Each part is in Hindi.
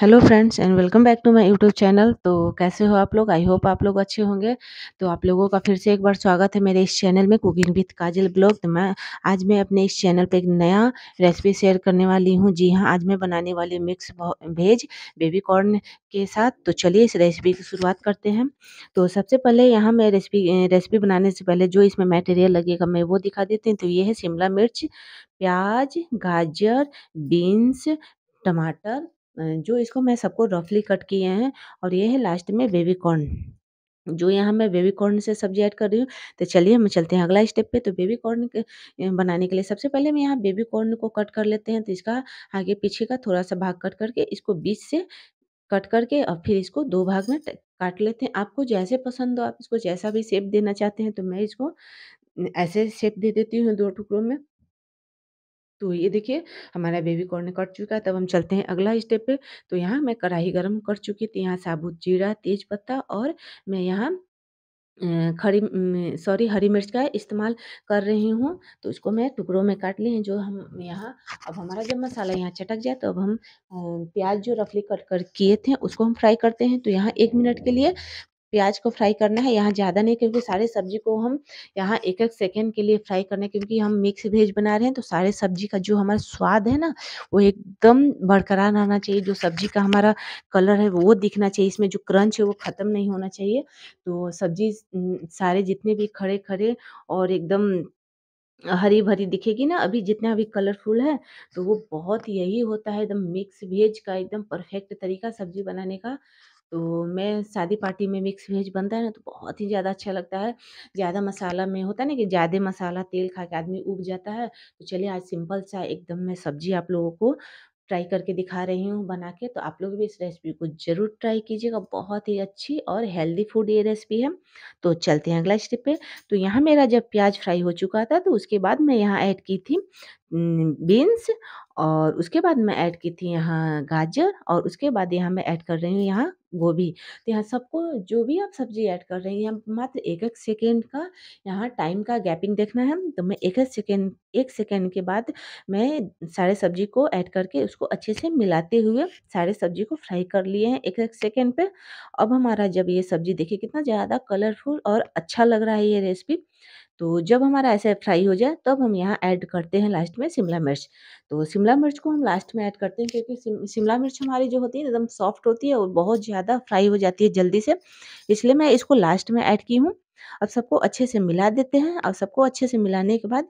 Hello friends and welcome back to my YouTube channel तो कैसे हो आप लोग आई होप आप लोग अच्छे होंगे तो आप लोगों का फिर से एक बार स्वागत है मेरे इस चैनल में कुकिंग विथ काजल ब्लॉग तो मैं आज मैं अपने इस चैनल पे एक नया रेसिपी शेयर करने वाली हूँ जी हाँ आज मैं बनाने वाली मिक्स वेज बेबी कॉर्न के साथ तो चलिए इस रेसिपी की शुरुआत करते हैं तो सबसे पहले यहाँ मैं रेसिपी रेसिपी बनाने से पहले जो इसमें मटेरियल लगेगा मैं वो दिखा देती हूँ तो ये है शिमला मिर्च प्याज गाजर बीन्स टमाटर जो इसको मैं सबको रफली कट किए हैं और ये है लास्ट में बेबी कॉर्न। जो यहाँ मैं बेबी कॉर्न से सब्ज़ी ऐड कर रही हूँ, तो चलिए हम चलते हैं अगला स्टेप पे। तो बेबी कॉर्न बनाने के लिए सबसे पहले हम यहाँ बेबी कॉर्न को कट कर लेते हैं। तो इसका आगे-पीछे का थोड़ा-सा भाग कट करके इसको बीच से कट करके और फिर इसको दो भाग में काट लेते हैं। आपको जैसे पसंद हो, आप इसको जैसा भी शेप देना चाहते हैं, तो मैं इसको ऐसे शेप दे देती हूँ दो टुकड़ों में। तो ये देखिए हमारा बेबी कॉर्न कट चुका है तब हम चलते हैं अगला स्टेप पे तो यहाँ मैं कढ़ाई गर्म कर चुकी थी यहाँ साबुत जीरा तेज पत्ता और मैं यहाँ खड़ी सॉरी हरी मिर्च का इस्तेमाल कर रही हूँ तो उसको मैं टुकड़ों में काट ली जो हम यहाँ अब हमारा जब मसाला यहाँ चटक जाए तो अब हम प्याज जो रफली कट कर किए थे उसको हम फ्राई करते हैं तो यहाँ एक मिनट के लिए प्याज को फ्राई करना है यहाँ ज़्यादा नहीं क्योंकि सारे सब्जी को हम यहाँ एक एक सेकेंड के लिए फ्राई करना है क्योंकि हम मिक्स वेज बना रहे हैं तो सारे सब्जी का जो हमारा स्वाद है ना वो एकदम बरकरार रहना चाहिए जो सब्जी का हमारा कलर है वो दिखना चाहिए इसमें जो क्रंच है वो ख़त्म नहीं होना चाहिए तो सब्जी सारे जितने भी खड़े खड़े और एकदम हरी भरी दिखेगी ना अभी जितना भी कलरफुल है तो वो बहुत यही होता है एकदम मिक्स वेज का एकदम परफेक्ट तरीका सब्जी बनाने का तो मैं शादी पार्टी में मिक्स वेज बनता है ना तो बहुत ही ज़्यादा अच्छा लगता है ज़्यादा मसाला में होता है ना कि ज़्यादा मसाला तेल खा के आदमी उग जाता है तो चलिए आज सिंपल सा एकदम मैं सब्जी आप लोगों को ट्राई करके दिखा रही हूँ बना के तो आप लोग भी इस रेसिपी को ज़रूर ट्राई कीजिएगा बहुत ही अच्छी और हेल्दी फूड ये रेसिपी है तो चलते हैं अगला स्टेप पे तो यहाँ मेरा जब प्याज फ्राई हो चुका था तो उसके बाद मैं यहाँ ऐड की थी बीन्स और उसके बाद मैं ऐड की थी यहाँ गाजर और उसके बाद यहाँ मैं ऐड कर रही हूँ यहाँ गोभी तो यहाँ सबको जो भी आप सब्जी ऐड कर रहे हैं यहाँ मात्र एक एक सेकेंड का यहाँ टाइम का गैपिंग देखना है तो मैं एक एक सेकेंड एक सेकेंड के बाद मैं सारे सब्जी को ऐड करके उसको अच्छे से मिलाते हुए सारे सब्जी को फ्राई कर लिए हैं एक एक सेकेंड पे अब हमारा जब ये सब्जी देखिए कितना ज़्यादा कलरफुल और अच्छा लग रहा है ये रेसिपी तो जब हमारा ऐसा फ्राई हो जाए तब हम यहाँ ऐड करते हैं लास्ट में शिमला मिर्च तो शिमला मिर्च को हम लास्ट में ऐड करते हैं क्योंकि शिमला मिर्च हमारी जो होती है एकदम सॉफ्ट होती है और बहुत ज़्यादा फ्राई हो जाती है जल्दी से इसलिए मैं इसको लास्ट में ऐड की हूँ अब सबको अच्छे से मिला देते हैं और सबको अच्छे से मिलाने के बाद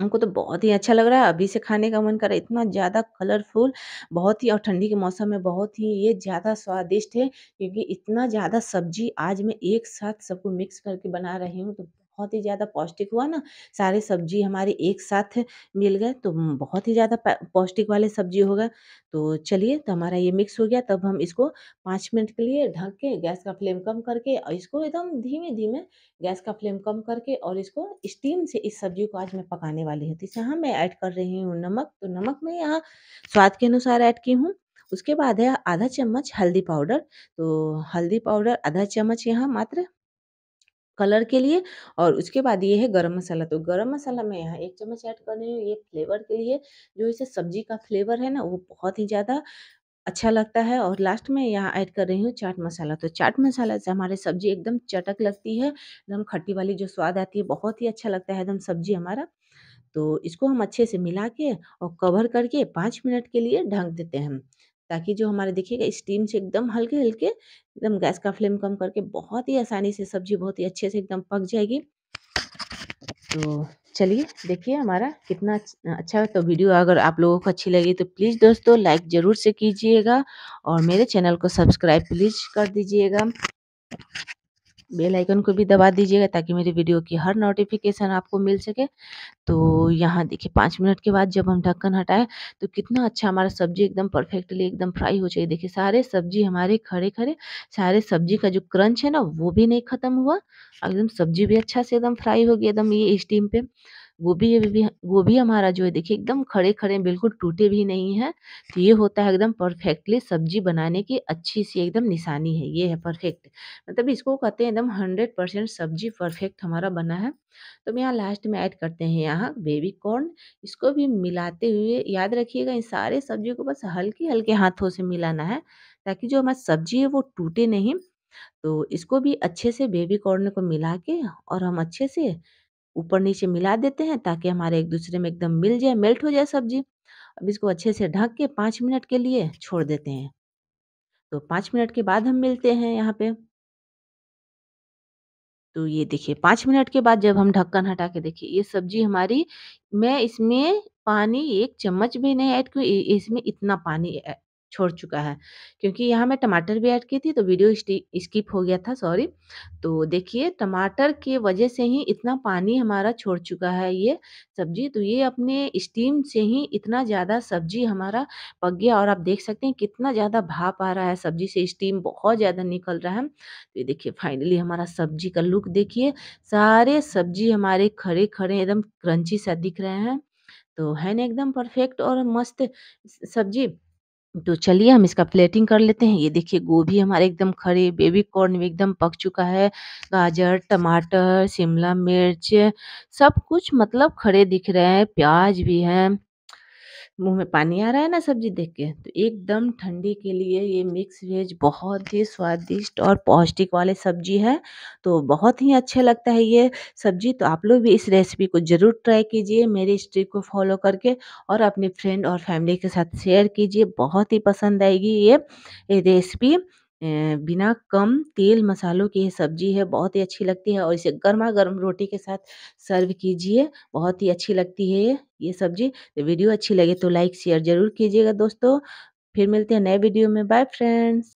हमको तो बहुत ही अच्छा लग रहा है अभी से खाने का मन कर रहा है इतना ज़्यादा कलरफुल बहुत ही और ठंडी के मौसम में बहुत ही ये ज़्यादा स्वादिष्ट है क्योंकि इतना ज़्यादा सब्जी आज मैं एक साथ सबको मिक्स करके बना रही हूँ तो बहुत ही ज़्यादा पौष्टिक हुआ ना सारे सब्जी हमारे एक साथ मिल गए तो बहुत ही ज़्यादा पौष्टिक वाले सब्जी होगा तो चलिए तो हमारा ये मिक्स हो गया तब हम इसको पाँच मिनट के लिए ढक के गैस का फ्लेम कम करके और इसको एकदम धीमे धीमे गैस का फ्लेम कम करके और इसको स्टीम से इस सब्जी को आज मैं पकाने वाली हूँ तो इसे हाँ मैं ऐड कर रही हूँ नमक तो नमक मैं यहाँ स्वाद के अनुसार ऐड की हूँ उसके बाद है आधा चम्मच हल्दी पाउडर तो हल्दी पाउडर आधा चम्मच यहाँ मात्र कलर के लिए और उसके बाद ये है गरम मसाला तो गरम मसाला मैं यहाँ एक चम्मच ऐड कर रही हूँ ये फ्लेवर के लिए जो इसे सब्जी का फ्लेवर है ना वो बहुत ही ज़्यादा अच्छा लगता है और लास्ट में यहाँ ऐड कर रही हूँ चाट मसाला तो चाट मसाला से हमारे सब्जी एकदम चटक लगती है एकदम खट्टी वाली जो स्वाद आती है बहुत ही अच्छा लगता है एकदम सब्जी हमारा तो इसको हम अच्छे से मिला के और कवर करके पाँच मिनट के लिए ढक देते हैं ताकि जो हमारा देखिएगा स्टीम से एकदम हल्के हल्के एकदम गैस का फ्लेम कम करके बहुत ही आसानी से सब्जी बहुत ही अच्छे से एकदम पक जाएगी तो चलिए देखिए हमारा कितना अच्छा है तो वीडियो अगर आप लोगों को अच्छी लगी तो प्लीज़ दोस्तों लाइक ज़रूर से कीजिएगा और मेरे चैनल को सब्सक्राइब प्लीज़ कर दीजिएगा बेल आइकन को भी दबा दीजिएगा ताकि मेरी वीडियो की हर नोटिफिकेशन आपको मिल सके तो यहाँ देखिए पाँच मिनट के बाद जब हम ढक्कन हटाएं तो कितना अच्छा हमारा सब्जी एकदम परफेक्टली एकदम फ्राई हो जाए देखिए सारे सब्जी हमारे खड़े खड़े सारे सब्जी का जो क्रंच है ना वो भी नहीं ख़त्म हुआ एकदम सब्जी भी अच्छा से एकदम फ्राई हो गई एकदम ये स्टीम पे गोभी भी गोभी हमारा जो है देखिए एकदम खड़े खड़े बिल्कुल टूटे भी नहीं है तो ये होता है एकदम परफेक्टली सब्जी बनाने की अच्छी सी एकदम निशानी है ये है परफेक्ट मतलब इसको कहते हैं एकदम हंड्रेड परसेंट सब्जी परफेक्ट हमारा बना है तो हम यहाँ लास्ट में ऐड करते हैं यहाँ बेबी कॉर्न इसको भी मिलाते हुए याद रखिएगा इन सारे सब्जियों को बस हल्के हल्के हाथों से मिलाना है ताकि जो हमारी सब्जी है वो टूटे नहीं तो इसको भी अच्छे से बेबी कॉर्न को मिला के और हम अच्छे से ऊपर नीचे मिला देते हैं ताकि हमारे एक दूसरे में एकदम मिल जाए मेल्ट हो जाए सब्जी अब इसको अच्छे से ढक के पाँच मिनट के लिए छोड़ देते हैं तो पाँच मिनट के बाद हम मिलते हैं यहाँ पे तो ये देखिए पाँच मिनट के बाद जब हम ढक्कन हटा के देखिए ये सब्जी हमारी मैं इसमें पानी एक चम्मच भी नहीं ऐड की इसमें इतना पानी छोड़ चुका है क्योंकि यहाँ मैं टमाटर भी ऐड की थी तो वीडियो स्किप हो गया था सॉरी तो देखिए टमाटर के वजह से ही इतना पानी हमारा छोड़ चुका है ये सब्जी तो ये अपने स्टीम से ही इतना ज़्यादा सब्जी हमारा पक गया और आप देख सकते हैं कितना ज़्यादा भाप आ रहा है सब्जी से स्टीम बहुत ज़्यादा निकल रहा है तो ये देखिए फाइनली हमारा सब्जी का लुक देखिए सारे सब्जी हमारे खड़े खड़े एकदम क्रंची सा दिख रहे हैं तो है ना एकदम परफेक्ट और मस्त सब्जी तो चलिए हम इसका प्लेटिंग कर लेते हैं। ये देखिए गोभी हमारे एकदम खड़े बेबी कॉर्न भी एकदम पक चुका है। गाजर टमाटर शिमला मिर्च सब कुछ मतलब खड़े दिख रहे हैं। प्याज भी है। मुँह में पानी आ रहा है ना सब्जी देख के तो एकदम ठंडी के लिए ये मिक्स वेज बहुत ही स्वादिष्ट और पौष्टिक वाले सब्जी है तो बहुत ही अच्छा लगता है ये सब्जी तो आप लोग भी इस रेसिपी को ज़रूर ट्राई कीजिए मेरे स्ट्रिप को फॉलो करके और अपने फ्रेंड और फैमिली के साथ शेयर कीजिए बहुत ही पसंद आएगी ये रेसिपी बिना कम तेल मसालों की सब्ज़ी है, बहुत ही अच्छी लगती है और इसे गर्मा गर्म रोटी के साथ सर्व कीजिए, बहुत ही अच्छी लगती है ये ये सब्ज़ी। तो वीडियो अच्छी लगे तो लाइक, शेयर ज़रूर कीजिएगा दोस्तों। फिर मिलते हैं नए वीडियो में, बाय फ्रेंड्स।